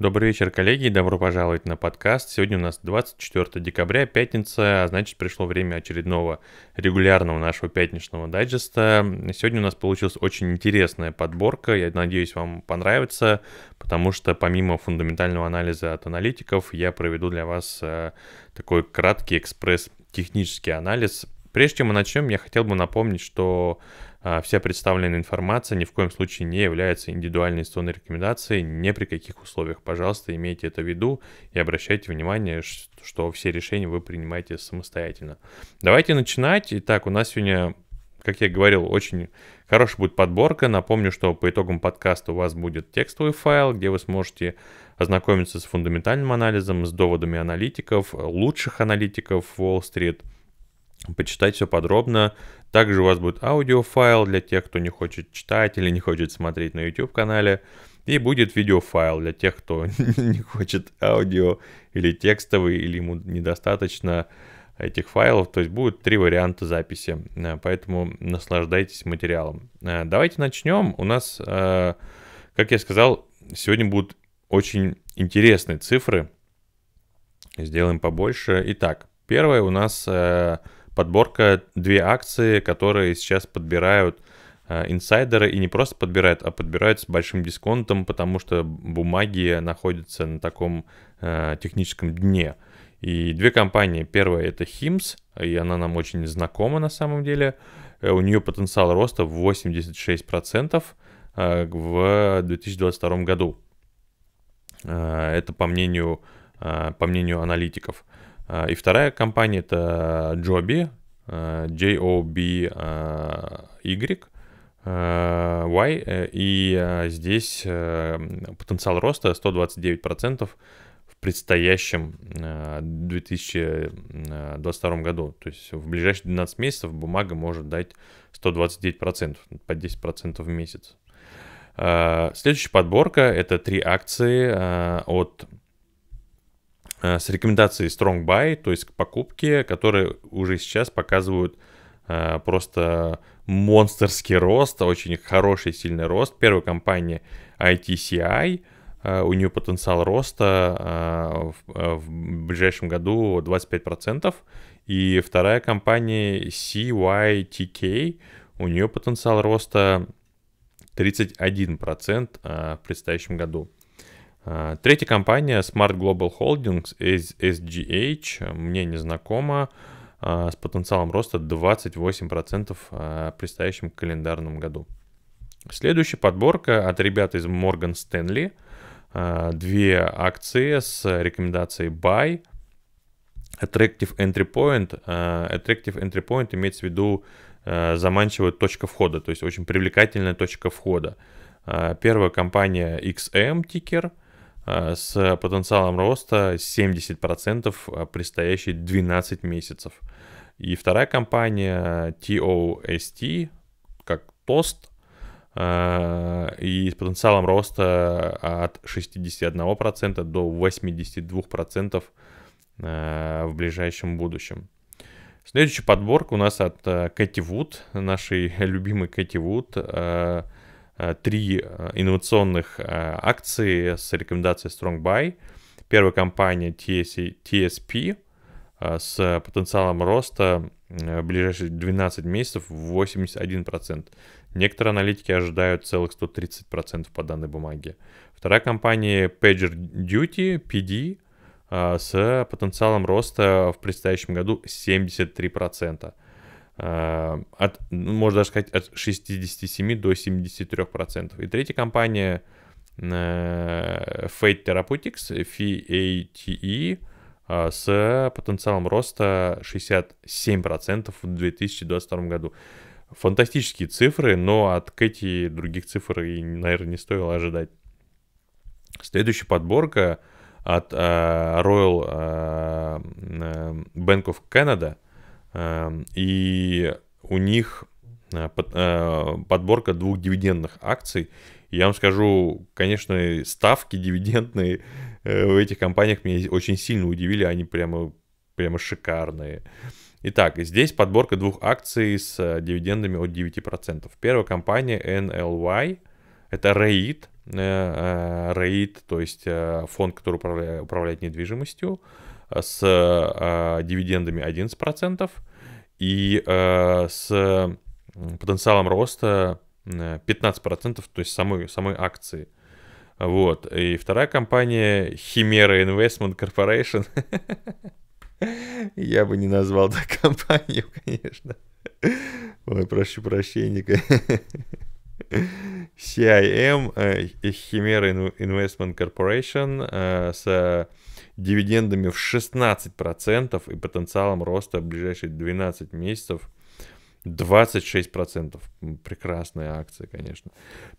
Добрый вечер, коллеги, добро пожаловать на подкаст. Сегодня у нас 24 декабря, пятница, а значит пришло время очередного регулярного нашего пятничного дайджеста. Сегодня у нас получилась очень интересная подборка, я надеюсь, вам понравится, потому что помимо фундаментального анализа от аналитиков, я проведу для вас э, такой краткий экспресс технический анализ. Прежде чем мы начнем, я хотел бы напомнить, что а, вся представленная информация ни в коем случае не является индивидуальной инвестиционной рекомендацией ни при каких условиях. Пожалуйста, имейте это в виду и обращайте внимание, что все решения вы принимаете самостоятельно. Давайте начинать. Итак, у нас сегодня как я говорил, очень хорошая будет подборка. Напомню, что по итогам подкаста у вас будет текстовый файл, где вы сможете ознакомиться с фундаментальным анализом, с доводами аналитиков, лучших аналитиков Wall Street – почитать все подробно. Также у вас будет аудиофайл для тех, кто не хочет читать или не хочет смотреть на YouTube-канале. И будет видеофайл для тех, кто не хочет аудио или текстовый, или ему недостаточно этих файлов. То есть будут три варианта записи, э, поэтому наслаждайтесь материалом. Э, давайте начнем. У нас, э, как я сказал, сегодня будут очень интересные цифры. Сделаем побольше. Итак, первое у нас подборка две акции, которые сейчас подбирают э, инсайдеры и не просто подбирают, а подбирают с большим дисконтом, потому что бумаги находятся на таком э, техническом дне. И две компании. Первая это Hims, и она нам очень знакома на самом деле. Э, у нее потенциал роста 86% в 2022 э, году. Это по мнению, по мнению аналитиков. А, и вторая компания это э, Joby, э, J-O-B-Y. Э, y, и здесь потенциал роста 129% в предстоящем 2022 году. То есть в ближайшие 12 месяцев бумага может дать 129%, по 10% в месяц. Следующая подборка – это три акции от Э, с рекомендацией Strong Buy, то есть к покупке, которые уже сейчас показывают э, просто монстрский рост, очень хороший, сильный рост. Первая компания ITCI, э, у нее потенциал роста в ближайшем году 25%. И вторая компания CYTK, у нее потенциал роста 31% в предстоящем году. А, третья компания Smart Global Holdings SGH мне не знакома а, с потенциалом роста 28% а, в предстоящем календарном году. Следующая подборка от ребят из Morgan Stanley. Две акции с рекомендацией buy. Attractive Entry Point. Attractive Entry Point имеется в виду заманчивая точка входа, то есть очень привлекательная точка входа. Первая компания XM тикер, Э, с потенциалом роста 70% э, предстоящие 12 месяцев. И вторая компания TOST, как Тост, э, и с потенциалом роста от 61% до 82% в ближайшем будущем. Следующий подборка у нас от Кэти Вуд, нашей любимой Кэти Вуд. Э, три э, инновационных э, акции с рекомендацией Strong Buy. Первая компания TSP с потенциалом роста в ближайшие 12 месяцев 81%. Некоторые аналитики ожидают целых 130% по данной бумаге. Вторая компания Pager Duty, PD, с потенциалом роста в предстоящем году 73%. Э, от, ну, можно даже сказать, от 67 до 73%. И третья компания э, Fate Therapeutics, FATE, э, с потенциалом роста 67% в 2022 году. Фантастические цифры, но от Кэти других цифр, и, наверное, не стоило ожидать. Следующая подборка от Royal Bank of Canada – Эм, и у них э, э, подборка двух дивидендных акций. я вам скажу, конечно, ставки дивидендные э, в этих компаниях меня очень сильно удивили. Они прямо, прямо шикарные. Итак, здесь подборка двух акций с дивидендами от 9%. Первая компания NLY, это REIT, REIT, то есть фонд, который управляет, управляет недвижимостью с э, дивидендами 11% и э, с потенциалом роста 15%, то есть самой, самой акции. Вот. И вторая компания Химера Investment Corporation. Я бы не назвал так компанию, конечно. Ой, прошу прощения. CIM, э, Химера Investment Corporation э, с дивидендами в 16% и потенциалом роста в ближайшие 12 месяцев 26%. Прекрасная акция, конечно.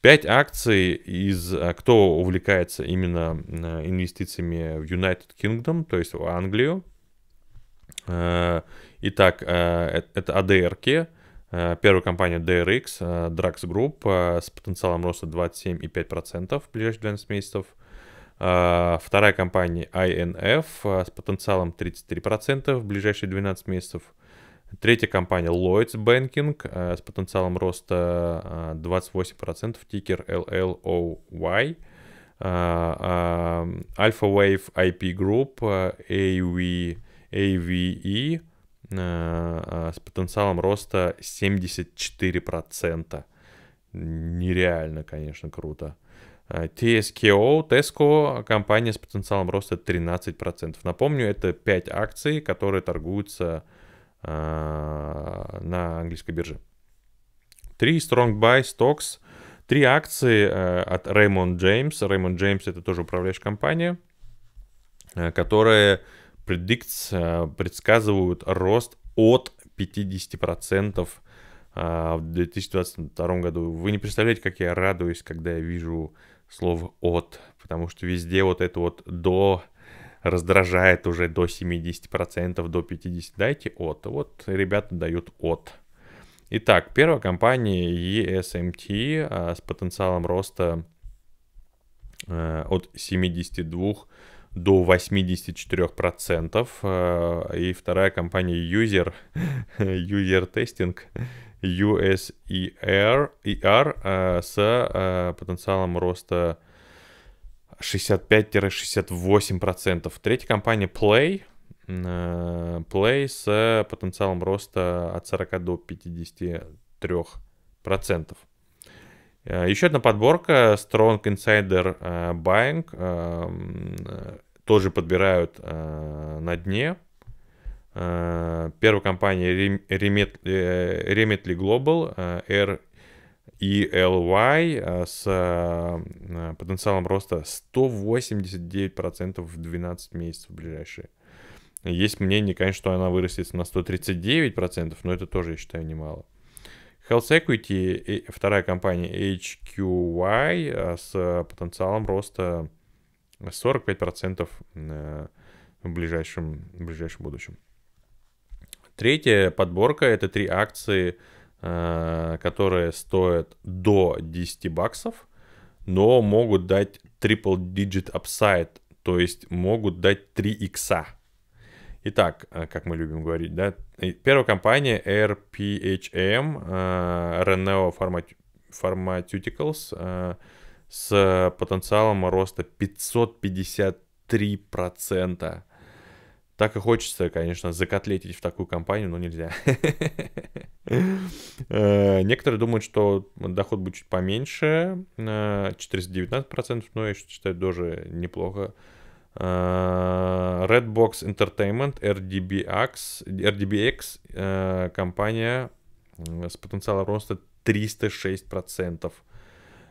5 акций из... А, кто увлекается именно а, инвестициями в United Kingdom, то есть в Англию. А, итак, э, это ADRK, Первая компания DRX, DRAX Group с потенциалом роста 27,5% в ближайшие 12 месяцев. А, вторая компания INF а, с потенциалом 33% в ближайшие 12 месяцев. Третья компания Lloyds Banking а, с потенциалом роста 28%, тикер LLOY. Alpha Wave IP Group, AV, AVE с потенциалом роста 74%. Нереально, конечно, круто. TSKO, Tesco, компания с потенциалом роста 13%. Напомню, это 5 акций, которые торгуются э, на английской бирже. 3 Strong Buy Stocks, 3 акции э, от Raymond James. Raymond James это тоже управляющая компания, э, которая predicts, э, предсказывают рост от 50% в 2022 году. Вы не представляете, как я радуюсь, когда я вижу слово «от», потому что везде вот это вот «до» раздражает уже до 70%, до 50%. Дайте «от». Вот ребята дают «от». Итак, первая компания ESMT а, с потенциалом роста а, от 72 до 84%. А, э, и вторая компания User, User Testing USER ER, э, с э, потенциалом роста 65-68%. Третья компания Play. Э, Play с потенциалом роста от 40 до 53%. Еще одна подборка Strong Insider Buying. Тоже подбирают на дне Э, первая компания э, Remitly Global, э, R RELY, с потенциалом роста 189% в 12 месяцев ближайшие. Есть мнение, конечно, что она вырастет на 139%, но это тоже, я считаю, немало. Health Equity, вторая компания HQY с потенциалом роста 45% в ближайшем, в ближайшем будущем. Третья подборка — это три акции, э, которые стоят до 10 баксов, но могут дать triple digit upside, то есть могут дать 3 икса. Итак, э, как мы любим говорить, да, первая компания RPHM, э, Reneo Pharmaceuticals, с потенциалом роста 553%. Так и хочется, конечно, закотлетить в такую компанию, но нельзя. Э, некоторые думают, что доход будет чуть поменьше, 419%, э, но я считаю, тоже неплохо. Э, Redbox Entertainment, RDBX, RDBX компания с потенциалом роста 306%.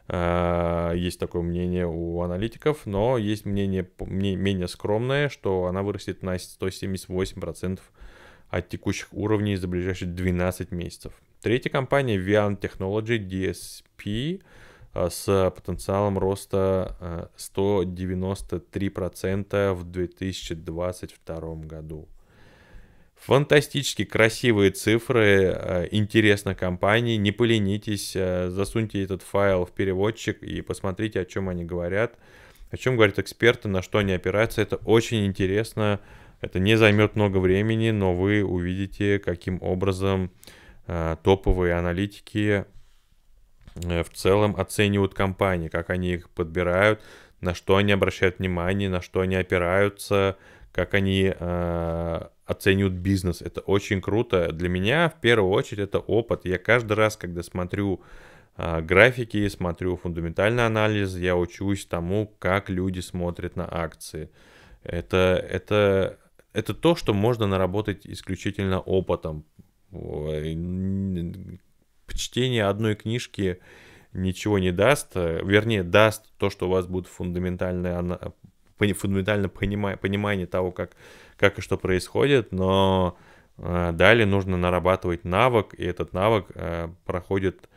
Э, есть такое мнение у аналитиков, но есть мнение менее скромное, что она вырастет на 178% от текущих уровней за ближайшие 12 месяцев. Третья компания Vian Technology DSP э, с потенциалом роста 193% э, в 2022 году. Фантастически красивые цифры, э, интересно компании. Не поленитесь, э, засуньте этот файл в переводчик и посмотрите, о чем они говорят, о чем говорят эксперты, на что они опираются. Это очень интересно, это не займет много времени, но вы увидите, каким образом э, топовые аналитики в целом оценивают компании, как они их подбирают, на что они обращают внимание, на что они опираются, как они э, оценивают бизнес. Это очень круто. Для меня в первую очередь это опыт. Я каждый раз, когда смотрю э, графики, смотрю фундаментальный анализ, я учусь тому, как люди смотрят на акции. Это, это, это то, что можно наработать исключительно опытом. Чтение одной книжки ничего не даст, э, вернее, даст то, что у вас будут фундаментальные фундаментальном понимании, понимание того, как, как и что происходит, но э, далее нужно нарабатывать навык, и этот навык э, проходит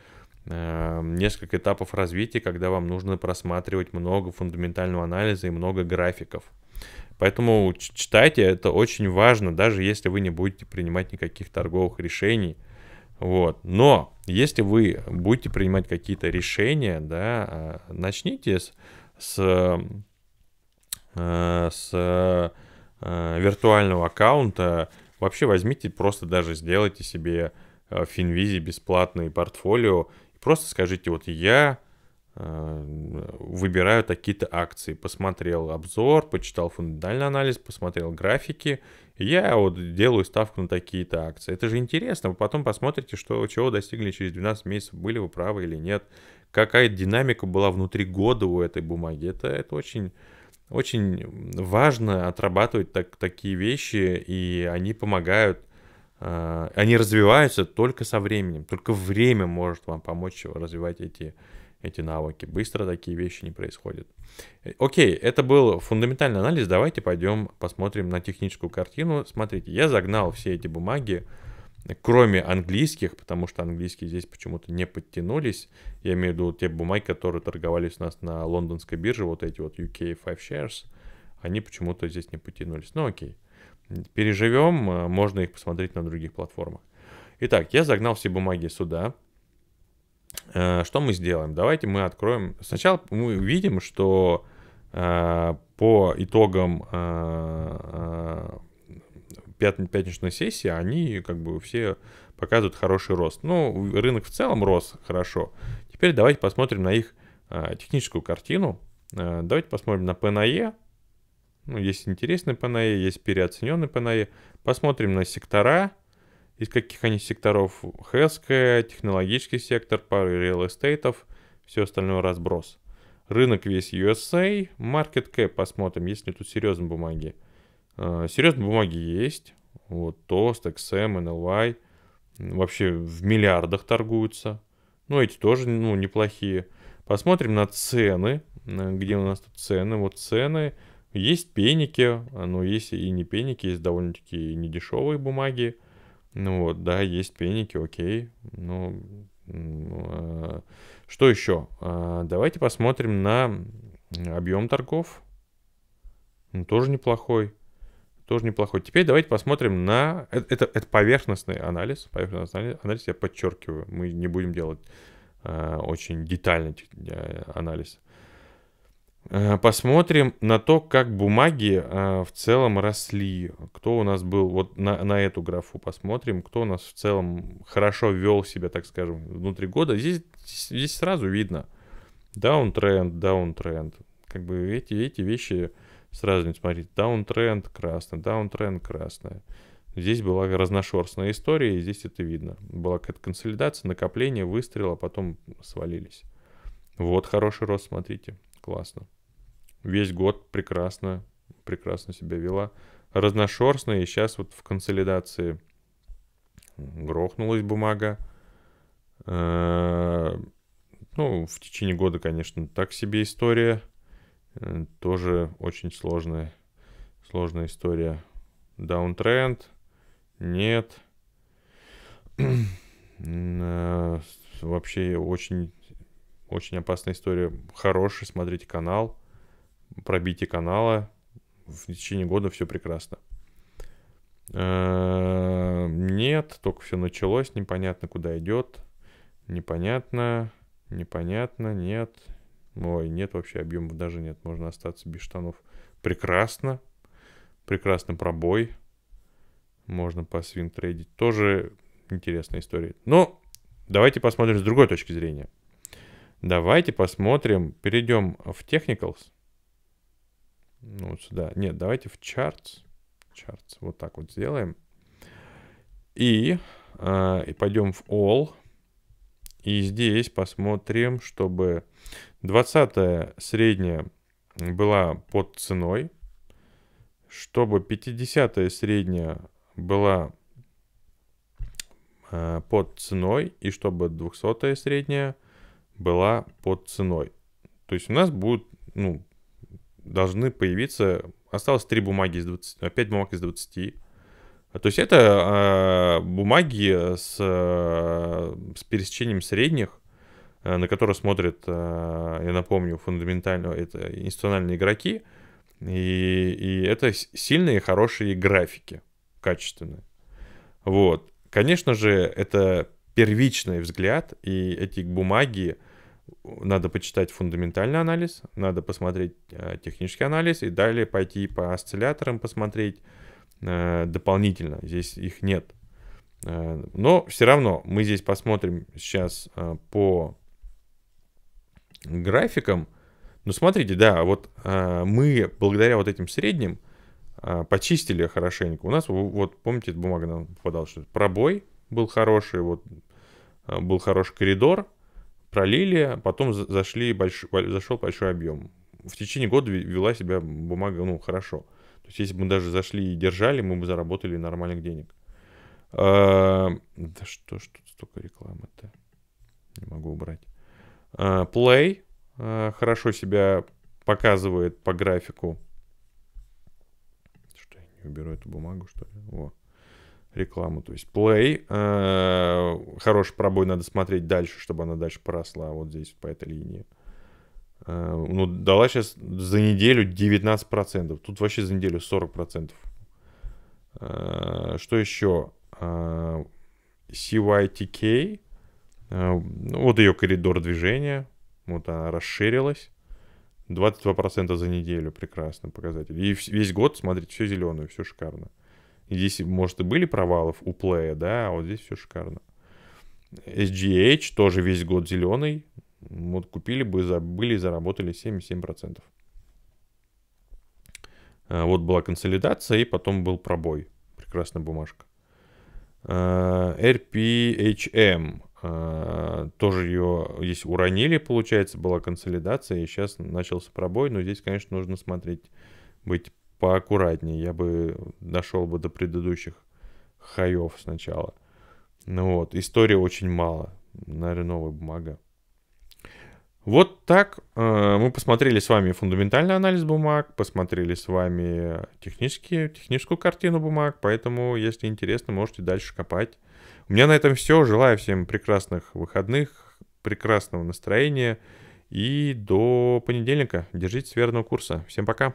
э, несколько этапов развития, когда вам нужно просматривать много фундаментального анализа и много графиков. Поэтому читайте, это очень важно, даже если вы не будете принимать никаких торговых решений. Вот. Но если вы будете принимать какие-то решения, да, начните с, с Э, с э, виртуального аккаунта. Вообще возьмите, просто даже сделайте себе в э, Финвизе бесплатные портфолио. просто скажите, вот я выбираю такие-то акции. Посмотрел обзор, почитал фундаментальный анализ, посмотрел графики. Я вот делаю ставку на такие-то акции. Это же интересно. Вы потом посмотрите, что, чего достигли через 12 месяцев, были вы правы или нет. Какая динамика была внутри года у этой бумаги. Это, это очень очень важно отрабатывать так, такие вещи, и они помогают, э, они развиваются только со временем, только время может вам помочь развивать эти, эти навыки. Быстро такие вещи не происходят. Э, окей, это был фундаментальный анализ, давайте пойдем посмотрим на техническую картину. Смотрите, я загнал все эти бумаги, кроме английских, потому что английские здесь почему-то не подтянулись. Я имею в виду те бумаги, которые торговались у нас на лондонской бирже, вот эти вот UK 5 Shares, они почему-то здесь не подтянулись. Ну окей, переживем, э, можно их посмотреть на других платформах. Итак, я загнал все бумаги сюда. Э, что мы сделаем? Давайте мы откроем... Сначала мы видим, что э, по итогам пят, пятничной сессии, они как бы все показывают хороший рост. Ну, рынок в целом рос хорошо. Теперь давайте посмотрим на их а, техническую картину. А, давайте посмотрим на ПНАЕ. Ну, есть интересный ПНАЕ, есть переоцененный ПНАЕ. Посмотрим на сектора, из каких они секторов. ХЭСК, технологический сектор, пары реал-эстейтов, все остальное разброс. Рынок весь USA, market cap посмотрим, есть ли тут серьезные бумаги. Э, серьезные бумаги есть. Вот Тост, XM, NLY. Вообще в миллиардах торгуются. Ну, эти тоже ну, неплохие. Посмотрим на цены. Где у нас тут цены? Вот цены. Есть пеники, но есть и не пеники, есть довольно-таки недешевые бумаги. Ну вот, да, есть пеники, окей. Ну, э, что еще? Э, давайте посмотрим на объем торгов. Ну, тоже неплохой тоже неплохой. Теперь давайте посмотрим на... Э, это, это поверхностный анализ. Поверхностный анализ, я подчеркиваю. Мы не будем делать э, очень детальный э, анализ. Э, посмотрим на то, как бумаги э, в целом росли. Кто у нас был... Вот на, на эту графу посмотрим. Кто у нас в целом хорошо вел себя, так скажем, внутри года. Здесь, здесь сразу видно. Даунтренд, даунтренд. Как бы эти, эти вещи сразу не смотреть. Даунтренд красный, даунтренд красная. Здесь была разношерстная история, и здесь это видно. Была какая-то консолидация, накопление, выстрел, а потом свалились. Вот хороший рост, смотрите, классно. Весь год прекрасно, прекрасно себя вела. Разношерстная, и сейчас вот в консолидации грохнулась бумага. Э, ну, в течение года, конечно, так себе история. Э, тоже очень сложная, сложная история. Даунтренд? Нет. Э, вообще очень, очень опасная история. Хороший, смотрите канал. Пробитие канала. В течение года все прекрасно. Э, нет, только все началось, непонятно куда идет, непонятно, непонятно, нет, Ой, ну, а нет вообще, объемов даже нет. Можно остаться без штанов. Прекрасно. Прекрасный пробой. Можно по свинтрейдить. Тоже интересная история. Но ну, давайте посмотрим с другой точки зрения. Давайте посмотрим, перейдем в Technicals. Ну, вот сюда. Нет, давайте в Charts. Charts. Вот так вот сделаем. И, э, и пойдем в All. И здесь посмотрим, чтобы 20 средняя была под ценой, чтобы 50 средняя была э, под ценой, и чтобы 200 средняя была под ценой. То есть у нас будут, ну, должны появиться, осталось 3 бумаги из 20, 5 бумаг из 20, то есть это э, бумаги с, э, с пересечением средних, э, на которые смотрят, э, я напомню, фундаментально это институциональные игроки. И, и это сильные, хорошие графики, качественные. Вот. Конечно же, это первичный взгляд, и эти бумаги э, надо почитать фундаментальный анализ, надо посмотреть э, технический анализ, и далее пойти по осцилляторам посмотреть, Э, дополнительно. Здесь их нет. Э, но все равно мы здесь посмотрим сейчас э, по графикам. Ну, смотрите, да, вот мы благодаря вот этим средним почистили хорошенько. У нас, вот помните, бумага нам попадала, что пробой был хороший, вот был хороший коридор, пролили, потом зашли больш... зашел большой объем. В течение года вела себя бумага, ну, хорошо. Хорошо. То есть, если бы мы даже зашли и держали, мы бы заработали нормальных денег. А, да что ж тут столько рекламы-то? Не могу убрать. А, Play а, хорошо себя показывает по графику. Что я не уберу эту бумагу, что ли? Во. Рекламу, то есть Play. А, хороший пробой надо смотреть дальше, чтобы она дальше поросла вот здесь, по этой линии. Э, ну, дала сейчас за неделю 19%. Тут вообще за неделю 40%. Э, что еще? Э, CYTK. ну Вот ее коридор движения. Вот она расширилась. 22% за неделю. прекрасный показатель. И весь год, смотрите, все зеленое, все шикарно. здесь, может, и были провалов у плея, да, а вот здесь все шикарно. SGH тоже весь год зеленый. Вот купили бы, забыли и заработали 7-7%. Э, вот была консолидация, и потом был пробой. Прекрасная бумажка. Э, RPHM. Э, тоже ее здесь уронили, получается, была консолидация, и сейчас начался пробой. Но здесь, конечно, нужно смотреть, быть поаккуратнее. Я бы дошел бы до предыдущих хаев сначала. Ну вот, история очень мало. Наверное, новая бумага. Вот так э, мы посмотрели с вами фундаментальный анализ бумаг, посмотрели с вами технические, техническую картину бумаг, поэтому, если интересно, можете дальше копать. У меня на этом все. Желаю всем прекрасных выходных, прекрасного настроения и до понедельника. Держитесь верного курса. Всем пока!